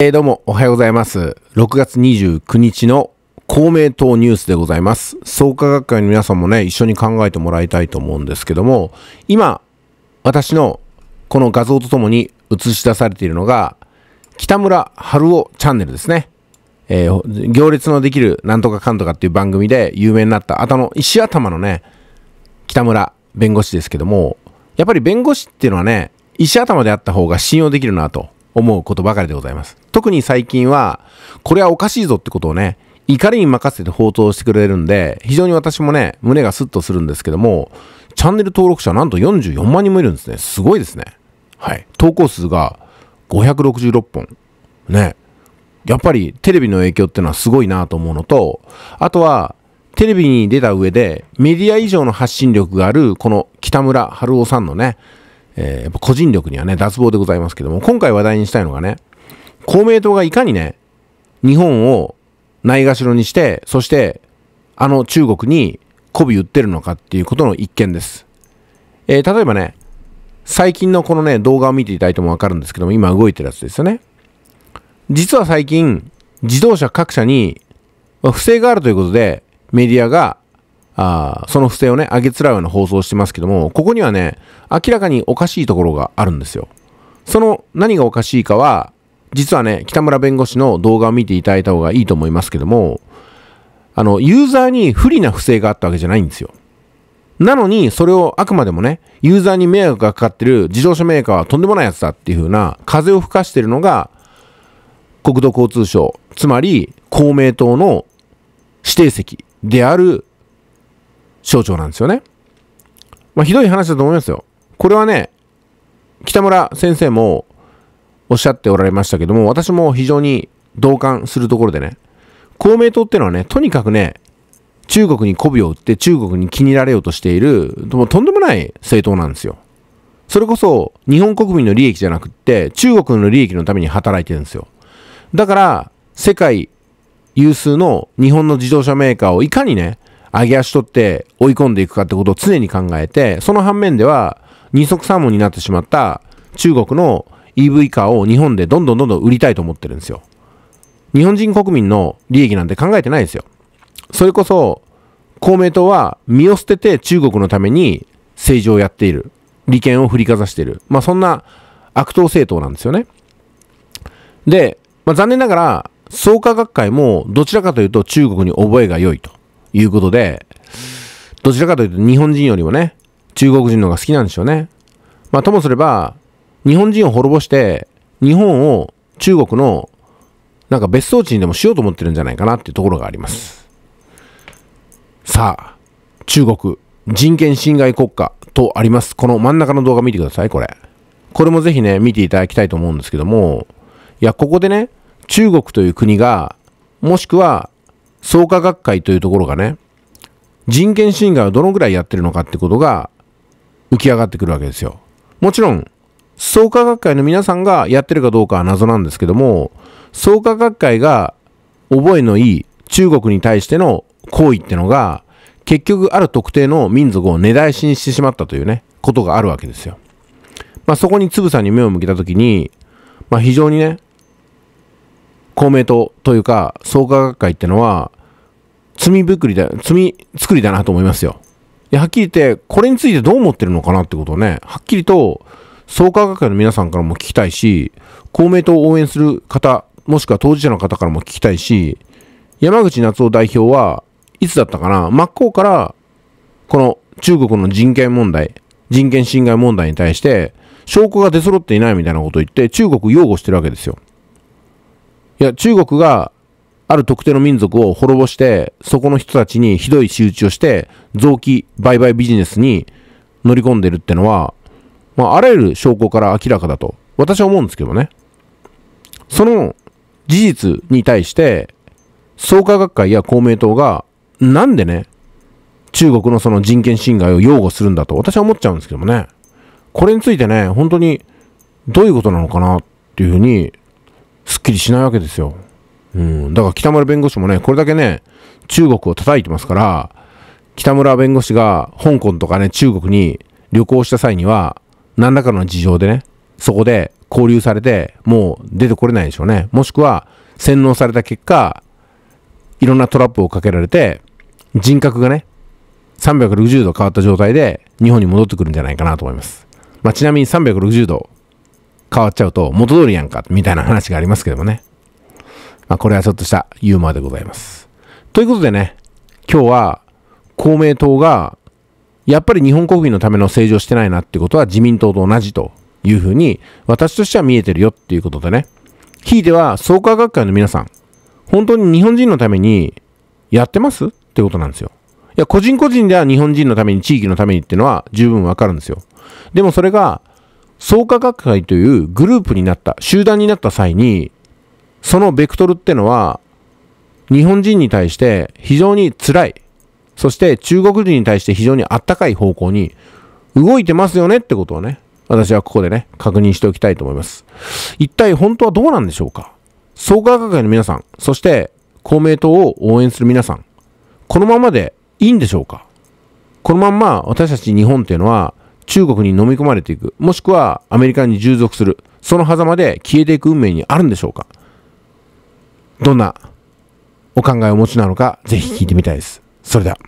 えー、どうも、おはようございます。6月29日の公明党ニュースでございます。創価学会の皆さんもね、一緒に考えてもらいたいと思うんですけども、今、私のこの画像とともに映し出されているのが、北村春夫チャンネルですね。えー、行列のできるなんとかかんとかっていう番組で有名になった頭の、石頭のね、北村弁護士ですけども、やっぱり弁護士っていうのはね、石頭であった方が信用できるなと思うことばかりでございます。特に最近は、これはおかしいぞってことをね、怒りに任せて放送してくれるんで、非常に私もね、胸がスッとするんですけども、チャンネル登録者なんと44万人もいるんですね。すごいですね。はい。投稿数が566本。ね。やっぱりテレビの影響ってのはすごいなと思うのと、あとは、テレビに出た上で、メディア以上の発信力がある、この北村春夫さんのね、えー、個人力にはね、脱帽でございますけども、今回話題にしたいのがね、公明党がいかにね、日本をないがしろにして、そしてあの中国に媚び売ってるのかっていうことの一件です。えー、例えばね、最近のこのね、動画を見ていただいてもわかるんですけども、今動いてるやつですよね。実は最近、自動車各社に不正があるということで、メディアが、あその不正をね、上げつらうような放送をしてますけども、ここにはね、明らかにおかしいところがあるんですよ。その何がおかしいかは、実はね、北村弁護士の動画を見ていただいた方がいいと思いますけども、あの、ユーザーに不利な不正があったわけじゃないんですよ。なのに、それをあくまでもね、ユーザーに迷惑がかかってる自動車メーカーはとんでもないやつだっていう風な風を吹かしてるのが、国土交通省、つまり公明党の指定席である省庁なんですよね。まあ、ひどい話だと思いますよ。これはね、北村先生もおっしゃっておられましたけども、私も非常に同感するところでね、公明党ってのはね、とにかくね、中国に媚びを売って中国に気に入られようとしている、もとんでもない政党なんですよ。それこそ日本国民の利益じゃなくって中国の利益のために働いてるんですよ。だから世界有数の日本の自動車メーカーをいかにね、上げ足取って追い込んでいくかってことを常に考えて、その反面では二足三門になってしまった中国の EV カーを日本でどんどんどんどん売りたいと思ってるんですよ。日本人国民の利益なんて考えてないですよ。それこそ、公明党は身を捨てて中国のために政治をやっている。利権を振りかざしている。まあそんな悪党政党なんですよね。で、まあ、残念ながら、創価学会もどちらかというと中国に覚えが良いということで、どちらかというと日本人よりもね、中国人の方が好きなんでしょうね。まあともすれば、日本人を滅ぼして、日本を中国のなんか別荘地にでもしようと思ってるんじゃないかなっていうところがあります。さあ、中国、人権侵害国家とあります。この真ん中の動画見てください、これ。これもぜひね、見ていただきたいと思うんですけども、いや、ここでね、中国という国が、もしくは、創価学会というところがね、人権侵害をどのぐらいやってるのかってことが浮き上がってくるわけですよ。もちろん、創価学会の皆さんがやってるかどうかは謎なんですけども、創価学会が覚えのいい中国に対しての行為ってのが、結局ある特定の民族を根絶やしにしてしまったというね、ことがあるわけですよ。まあ、そこにつぶさに目を向けたときに、まあ、非常にね、公明党というか、創価学会ってのは、罪作りだ、罪作りだなと思いますよ。はっきり言って、これについてどう思ってるのかなってことをね、はっきりと、創価学会の皆さんからも聞きたいし、公明党を応援する方、もしくは当事者の方からも聞きたいし、山口夏夫代表はいつだったかな、真っ向から、この中国の人権問題、人権侵害問題に対して、証拠が出揃っていないみたいなことを言って、中国擁護してるわけですよ。いや、中国がある特定の民族を滅ぼして、そこの人たちにひどい仕打ちをして、臓器売買ビジネスに乗り込んでるってのは、まあ、あらゆる証拠から明らかだと、私は思うんですけどね。その事実に対して、創価学会や公明党が、なんでね、中国のその人権侵害を擁護するんだと、私は思っちゃうんですけどもね。これについてね、本当に、どういうことなのかなっていうふうに、すっきりしないわけですよ。うん。だから北村弁護士もね、これだけね、中国を叩いてますから、北村弁護士が香港とかね、中国に旅行した際には、何らかの事情でね、そこで交流されて、もう出てこれないでしょうね。もしくは、洗脳された結果、いろんなトラップをかけられて、人格がね、360度変わった状態で日本に戻ってくるんじゃないかなと思います。まあ、ちなみに360度変わっちゃうと元通りやんか、みたいな話がありますけどもね。まあ、これはちょっとしたユーモアでございます。ということでね、今日は公明党がやっぱり日本国民のための政治をしてないなってことは自民党と同じというふうに私としては見えてるよっていうことでね。ひいては創価学会の皆さん、本当に日本人のためにやってますってことなんですよ。いや、個人個人では日本人のために、地域のためにっていうのは十分わかるんですよ。でもそれが、創価学会というグループになった、集団になった際に、そのベクトルってのは、日本人に対して非常に辛い、そして中国人に対して非常にあったかい方向に動いてますよねってことをね、私はここでね、確認しておきたいと思います。一体本当はどうなんでしょうか創価学会の皆さん、そして公明党を応援する皆さん、このままでいいんでしょうかこのまんま私たち日本っていうのは中国に飲み込まれていく、もしくはアメリカに従属する、その狭間で消えていく運命にあるんでしょうかどんなお考えをお持ちなのか、ぜひ聞いてみたいです。それでは。